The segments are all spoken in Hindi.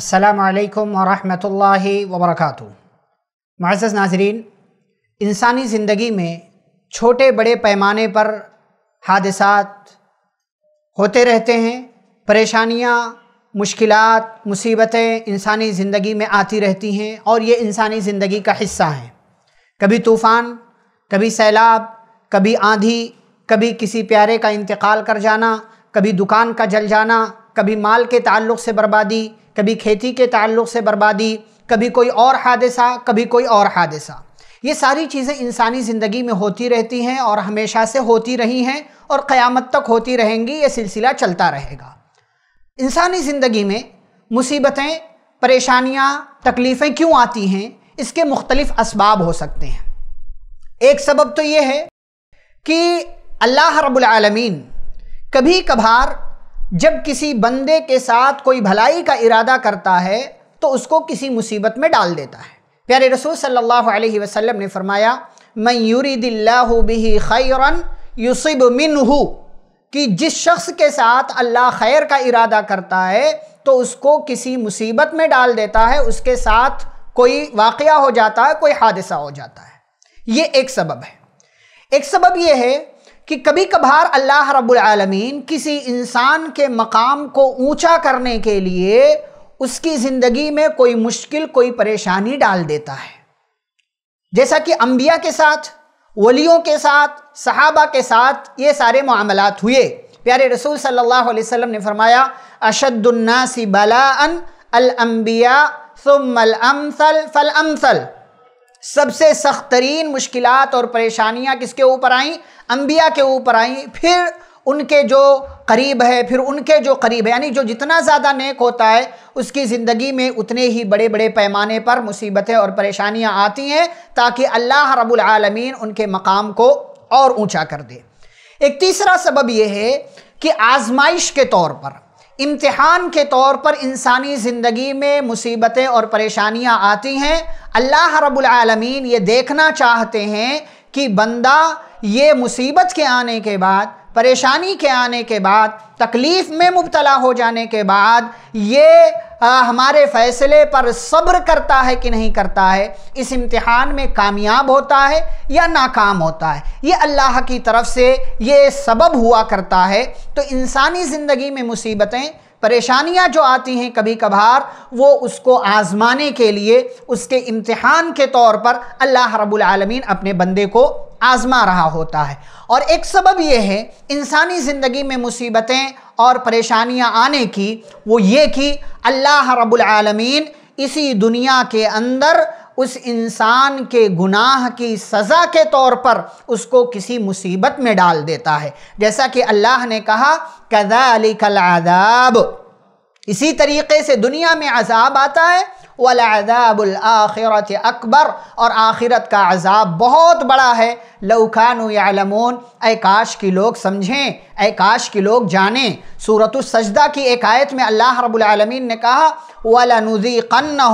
अल्लाम वरहमल वबरक मज़ नाजरीन इंसानी ज़िंदगी में छोटे बड़े पैमाने पर हादसा होते रहते हैं परेशानियाँ मुश्किल मुसीबतें इंसानी ज़िंदगी में आती रहती हैं और ये इंसानी ज़िंदगी का हिस्सा हैं कभी तूफ़ान कभी सैलाब कभी आंधी कभी किसी प्यारे का इंतकाल कर जाना कभी दुकान का जल जाना कभी माल के ताल्लुक़ से बर्बादी कभी खेती के ताल्लुक से बर्बादी कभी कोई और हादसा कभी कोई और हादसा ये सारी चीज़ें इंसानी ज़िंदगी में होती रहती हैं और हमेशा से होती रही हैं और क़यामत तक होती रहेंगी ये सिलसिला चलता रहेगा इंसानी ज़िंदगी में मुसीबतें परेशानियाँ तकलीफ़ें क्यों आती हैं इसके मुख्तलिफ़ इसबाब हो सकते हैं एक सबब तो ये है कि अल्लाह रबालमीन कभी कभार जब किसी बंदे के साथ कोई भलाई का इरादा करता है तो उसको किसी मुसीबत में डाल देता है प्यारे रसूल सल्लल्लाहु अलैहि वसल्लम ने फरमाया मैं यूरिदिल्लाहु बिही खैरन युसिब मिनहु कि जिस शख्स के साथ अल्लाह खैर का इरादा करता है तो उसको किसी मुसीबत में डाल देता है उसके साथ कोई वाकया हो जाता है कोई हादसा हो जाता है ये एक सबब है एक सबब यह है कि कभी कभार अल्लाह रब्बुल रबालमीन किसी इंसान के मकाम को ऊंचा करने के लिए उसकी ज़िंदगी में कोई मुश्किल कोई परेशानी डाल देता है जैसा कि अम्बिया के साथ वलियों के साथ सहाबा के साथ ये सारे मामलात हुए प्यारे रसूल सल्लल्लाहु अलैहि वसल्लम ने फरमाया अशदुन्नासी बलाअन अलअम्बिया सुम्मल फल अमसल सबसे सख्त तरीन मुश्किल और परेशानियाँ किसके ऊपर आईं अम्बिया के ऊपर आईं फिर उनके जो करीब है फिर उनके जो करीब है यानी जो जितना ज़्यादा नेक होता है उसकी ज़िंदगी में उतने ही बड़े बड़े पैमाने पर मुसीबतें और परेशानियाँ आती हैं ताकि अल्लाह रबालमीन उनके मकाम को और ऊँचा कर दे एक तीसरा सबब यह है कि आजमाइश के तौर पर इम्तिहान के तौर पर इंसानी ज़िंदगी में मुसीबतें और परेशानियां आती हैं अल्लाह रब्बुल आलमीन ये देखना चाहते हैं कि बंदा ये मुसीबत के आने के बाद परेशानी के आने के बाद तकलीफ़ में मुबतला हो जाने के बाद ये हमारे फ़ैसले पर सब्र करता है कि नहीं करता है इस इम्तहान में कामयाब होता है या नाकाम होता है ये अल्लाह की तरफ से ये सबब हुआ करता है तो इंसानी ज़िंदगी में मुसीबतें परेशानियां जो आती हैं कभी कभार वो उसको आज़माने के लिए उसके इम्तहान के तौर पर अल्लाह रब्बुल आलमीन अपने बंदे को आज़मा रहा होता है और एक सबब यह है इंसानी ज़िंदगी में मुसीबतें और परेशानियां आने की वो ये कि अल्लाह रब्बुल आलमीन इसी दुनिया के अंदर उस इंसान के गुनाह की सज़ा के तौर पर उसको किसी मुसीबत में डाल देता है जैसा कि अल्लाह ने कहा कदा अली कल आदाब इसी तरीके से दुनिया में अजाब आता है वलाजाब आखिरत अकबर और आखिरत का अजाब बहुत बड़ा है लौकान यालमून काश की लोग समझें काश की लोग जाने सूरत सजदा की एक आयत में अल्लाह रबालमीन ने कहा वलनुजी कन्न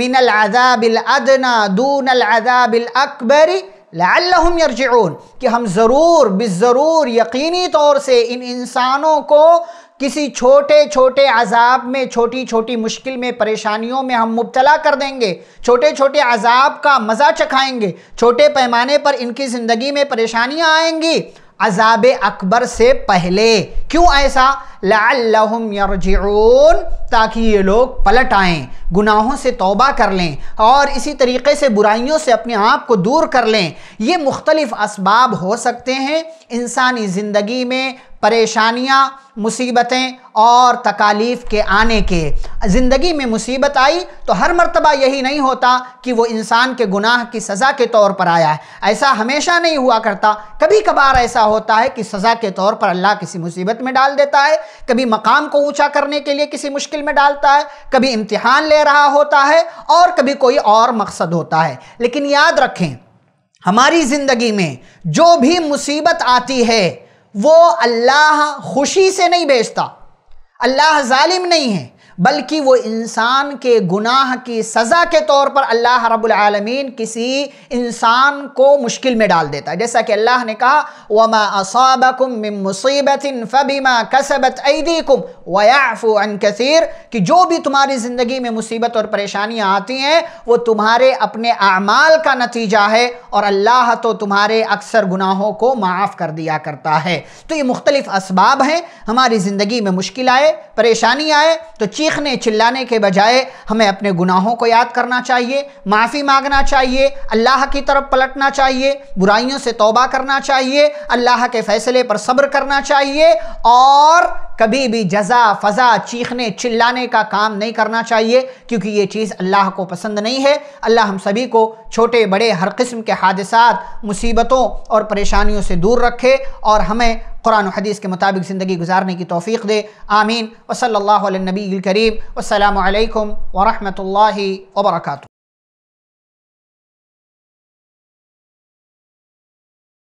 मिनल अजाबिल अदना दूनल अजाबिल अकबरी लाम यरजून कि हम ज़रूर बज़रूर यकीनी तौर से इन इंसानों को किसी छोटे छोटे अजाब में छोटी छोटी मुश्किल में परेशानियों में हम मुबतला कर देंगे छोटे छोटे अजाब का मज़ा चखाएंगे छोटे पैमाने पर इनकी ज़िंदगी में परेशानियाँ आएंगी अजाब अकबर से पहले क्यों ऐसा लाल ताकि ये लोग पलट आएँ गुनाहों से तौबा कर लें और इसी तरीके से बुराइयों से अपने आप को दूर कर लें ये मुख्तलिफ़ इसबाब हो सकते हैं इंसानी ज़िंदगी में परेशानियाँ मुसीबतें और तकालीफ़ के आने के ज़िंदगी में मुसीबत आई तो हर मर्तबा यही नहीं होता कि वो इंसान के गुनाह की सज़ा के तौर पर आया है ऐसा हमेशा नहीं हुआ करता कभी कभार ऐसा होता है कि सज़ा के तौर पर अल्लाह किसी मुसीबत में डाल देता है कभी मकाम को ऊंचा करने के लिए किसी मुश्किल में डालता है कभी इम्तहान ले रहा होता है और कभी कोई और मकसद होता है लेकिन याद रखें हमारी ज़िंदगी में जो भी मुसीबत आती है वो अल्लाह खुशी से नहीं बेचता अल्लाह जालिम नहीं है बल्कि वो इंसान के गुनाह की सज़ा के तौर पर अल्लाह रबालमीन किसी इंसान को मुश्किल में डाल देता है जैसा कि अल्लाह ने कहा वमा असाबकुम मुसीबत फ़बीमा कसबत ऐदीकुम वयाफ़ु अन कसीर कि जो भी तुम्हारी ज़िंदगी में मुसीबत और परेशानियाँ आती हैं वो तुम्हारे अपने अमाल का नतीजा है और अल्लाह तो तुम्हारे अक्सर गुनाहों को माफ़ कर दिया करता है तो ये मुख्तलिफ़ इसबाब हैं हमारी ज़िंदगी में मुश्किल आए परेशानी आए तो चीख चीखने चिल्लाने के बजाय हमें अपने गुनाहों को याद करना चाहिए माफ़ी मांगना चाहिए अल्लाह की तरफ पलटना चाहिए बुराइयों से तोबा करना चाहिए अल्लाह के फ़ैसले पर सब्र करना चाहिए और कभी भी जजा फजा चीखने चिल्लाने का काम नहीं करना चाहिए क्योंकि ये चीज़ अल्लाह को पसंद नहीं है अल्लाह हम सभी को छोटे बड़े हर किस्म के हादसा मुसीबतों और परेशानियों से दूर रखे और हमें कुरान हदीस के मुताबिक ज़िंदगी गुजारने की तोफ़ी दे आमीन व नबी करीम अल्लाम वरहमल वर्का